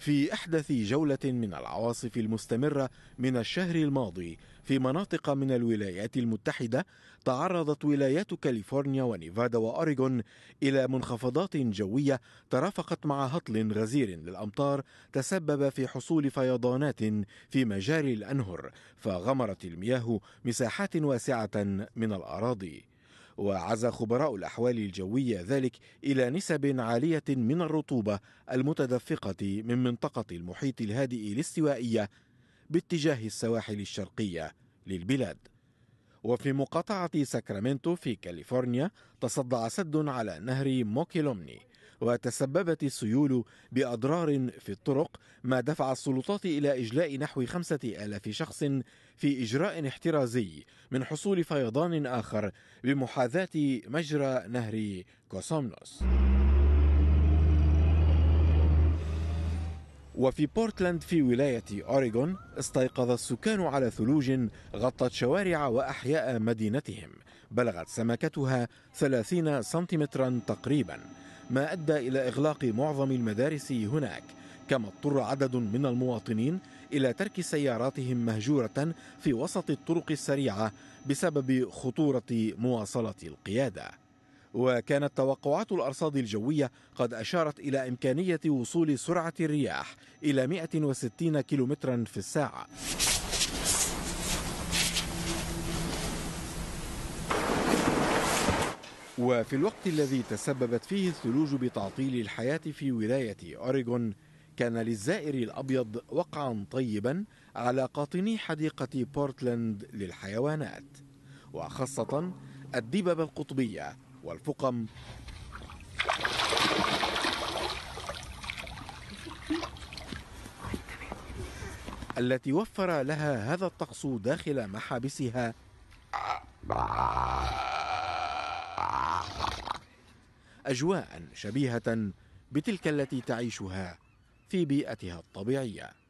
في احدث جوله من العواصف المستمره من الشهر الماضي في مناطق من الولايات المتحده تعرضت ولايات كاليفورنيا ونيفادا واوريغون الى منخفضات جويه ترافقت مع هطل غزير للامطار تسبب في حصول فيضانات في مجاري الانهر فغمرت المياه مساحات واسعه من الاراضي وعزى خبراء الأحوال الجوية ذلك إلى نسب عالية من الرطوبة المتدفقة من منطقة المحيط الهادئ الاستوائية باتجاه السواحل الشرقية للبلاد وفي مقاطعة ساكرامنتو في كاليفورنيا تصدع سد على نهر موكيلومني وتسببت السيول بأضرار في الطرق ما دفع السلطات إلى إجلاء نحو خمسة آلاف شخص في إجراء احترازي من حصول فيضان آخر بمحاذاة مجرى نهر كوسومنوس وفي بورتلاند في ولاية أوريغون استيقظ السكان على ثلوج غطت شوارع وأحياء مدينتهم بلغت سمكتها 30 سنتيمترا تقريبا ما أدى إلى إغلاق معظم المدارس هناك كما اضطر عدد من المواطنين إلى ترك سياراتهم مهجورة في وسط الطرق السريعة بسبب خطورة مواصلة القيادة وكانت توقعات الأرصاد الجوية قد أشارت إلى إمكانية وصول سرعة الرياح إلى 160 كيلومترا في الساعة وفي الوقت الذي تسببت فيه الثلوج بتعطيل الحياة في ولاية أوريغون كان للزائر الأبيض وقعا طيبا على قاطني حديقة بورتلاند للحيوانات وخاصة الدببة القطبية والفقم التي وفر لها هذا الطقس داخل محابسها اجواء شبيهه بتلك التي تعيشها في بيئتها الطبيعيه